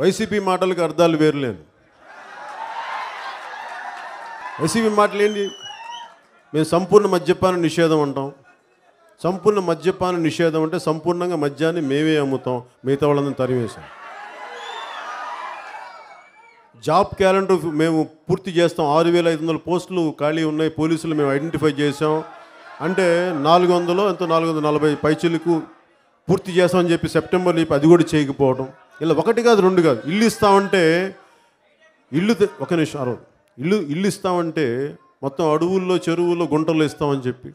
YCP మాటలకు అర్థాలు వేరులేదు YCP మాటలు ఏంటి మేము సంపూర్ణ మద్యపాన నిషేధం అంటాం సంపూర్ణ మద్యపాన నిషేధం అంటే సంపూర్ణంగా మద్యాన్ని మేమే అమ్ముతాం మిగతా వాళ్ళని తరివేశాం జాబ్ క్యాలెండర్ మేము పూర్తి చేస్తాం ఆరు వేల ఐదు వందల పోస్టులు ఖాళీ ఉన్నాయి పోలీసులు మేము ఐడెంటిఫై చేసాం అంటే నాలుగు వందలు ఎంతో నాలుగు వందల నలభై పైచీలకు పూర్తి చేస్తామని చెప్పి సెప్టెంబర్లో చెప్పి అది కూడా చేయకపోవడం ఇలా ఒకటి కాదు రెండు కాదు ఇల్లు ఇస్తామంటే ఇల్లు ఒక నిమిషం ఇల్లు ఇల్లు ఇస్తామంటే మొత్తం అడవుల్లో చెరువుల్లో గుంటల్లో ఇస్తామని చెప్పి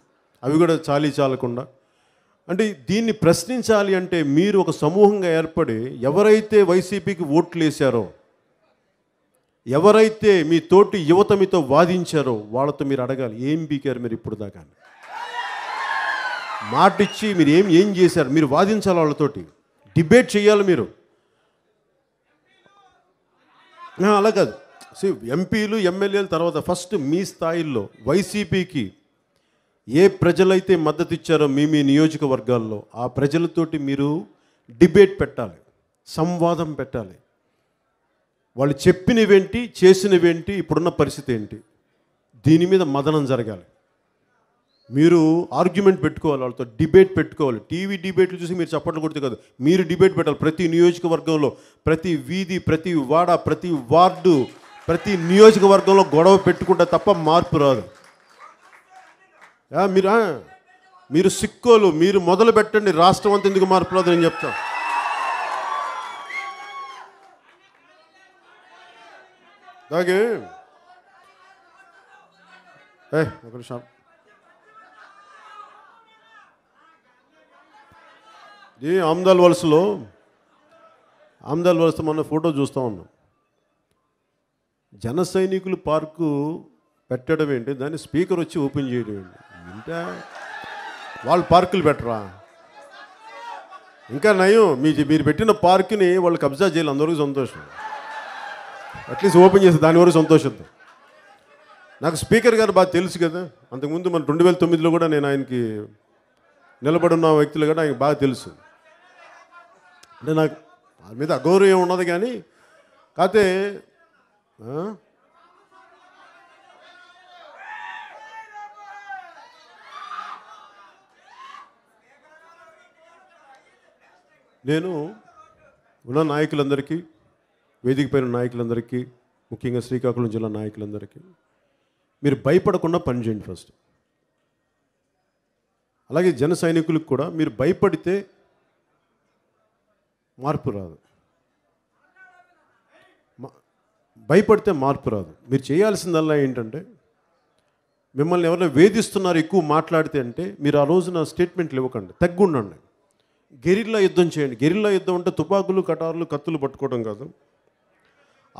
అవి కూడా చాలీ చాలకుండా అంటే దీన్ని ప్రశ్నించాలి అంటే మీరు ఒక సమూహంగా ఏర్పడి ఎవరైతే వైసీపీకి ఓట్లు వేశారో ఎవరైతే మీ తోటి యువత మీతో వాదించారో వాళ్ళతో మీరు అడగాలి ఏం పీకారు మీరు ఇప్పుడు దాకా మాటిచ్చి మీరు ఏం ఏం చేశారు మీరు వాదించాలి వాళ్ళతోటి డిబేట్ చేయాలి మీరు అలా కాదు సి ఎంపీలు ఎమ్మెల్యేల తర్వాత ఫస్ట్ మీ స్థాయిల్లో వైసీపీకి ఏ ప్రజలైతే మద్దతు ఇచ్చారో మీ మీ నియోజకవర్గాల్లో ఆ ప్రజలతోటి మీరు డిబేట్ పెట్టాలి సంవాదం పెట్టాలి వాళ్ళు చెప్పినవేంటి చేసినవేంటి ఇప్పుడున్న పరిస్థితి ఏంటి దీని మీద మదనం జరగాలి మీరు ఆర్గ్యుమెంట్ పెట్టుకోవాలి వాళ్ళతో డిబేట్ పెట్టుకోవాలి టీవీ డిబేట్లు చూసి మీరు చెప్పట్లు కొడితే కాదు మీరు డిబేట్ పెట్టాలి ప్రతి నియోజకవర్గంలో ప్రతి వీధి ప్రతి వాడ ప్రతి వార్డు ప్రతి నియోజకవర్గంలో గొడవ పెట్టుకుంటే తప్ప మార్పు రాదు మీరు మీరు సిక్కోలు మీరు మొదలు పెట్టండి రాష్ట్రం అంతా ఎందుకు మార్పు రాదు నేను చెప్తాను అలాగే ఏ ఒక షాప్ ఇది అమ్దాల్ వలసలో అమ్దాల్ వలస మొన్న ఫోటో చూస్తూ ఉన్నాం జన సైనికులు పార్కు పెట్టడం ఏంటి దాన్ని స్పీకర్ వచ్చి ఓపెన్ చేయడం ఏంటి అంటే వాళ్ళు పార్కులు పెట్టరా ఇంకా నయం మీ మీరు పెట్టిన పార్కుని వాళ్ళు కబ్జా చేయాలి అందరికీ సంతోషం అట్లీస్ట్ ఓపెన్ చేసి దాని వరకు నాకు స్పీకర్ గారు బాగా తెలుసు కదా అంతకుముందు మన రెండు వేల తొమ్మిదిలో కూడా నేను ఆయనకి నిలబడున్న వ్యక్తులు కూడా ఆయనకి బాగా తెలుసు అంటే నాకు వారి మీద అగౌరవం ఉన్నది కానీ కాకపోతే నేను ఉన్న నాయకులందరికీ వేదికపైన నాయకులందరికీ ముఖ్యంగా శ్రీకాకుళం జిల్లా నాయకులందరికీ మీరు భయపడకుండా పనిచేయండి ఫస్ట్ అలాగే జన సైనికులకు కూడా మీరు భయపడితే మార్పు రాదు భయపడితే మార్పు రాదు మీరు చేయాల్సిందల్లా ఏంటంటే మిమ్మల్ని ఎవరైనా వేధిస్తున్నారు ఎక్కువ మాట్లాడితే అంటే మీరు ఆ రోజున స్టేట్మెంట్లు ఇవ్వకండి తగ్గుండండి గెరిల్లా యుద్ధం చేయండి గెరిల్లా యుద్ధం అంటే తుపాకులు కటార్లు కత్తులు పట్టుకోవడం కాదు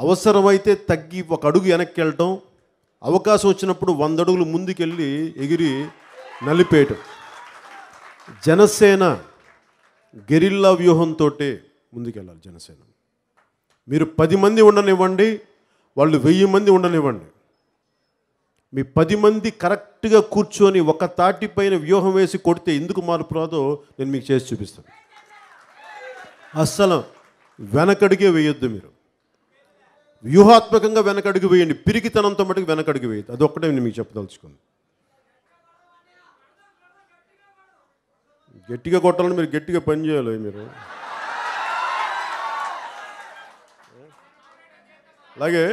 అవసరమైతే తగ్గి ఒక అడుగు వెనక్కి వెళ్ళటం అవకాశం వచ్చినప్పుడు వంద అడుగులు ముందుకెళ్ళి ఎగిరి నలిపేయటం జనసేన గెరిల్లా వ్యూహంతో ముందుకెళ్ళాలి జనసేన మీరు పది మంది ఉండనివ్వండి వాళ్ళు వెయ్యి మంది ఉండనివ్వండి మీ పది మంది కరెక్ట్గా కూర్చొని ఒక తాటిపైన వ్యూహం వేసి కొడితే ఎందుకు మార్పు రాదో నేను మీకు చేసి చూపిస్తాను అస్సలు వెనకడిగే వేయొద్దు మీరు వ్యూహాత్మకంగా వెనకడుగు వేయండి పిరికితనంతో మటుకు వెనకడుగు వేయద్దు అదొక్కటే నేను మీకు చెప్పదలుచుకున్నాను గట్టిగా కొట్టాలని మీరు గట్టిగా పని చేయాలి మీరు అలాగే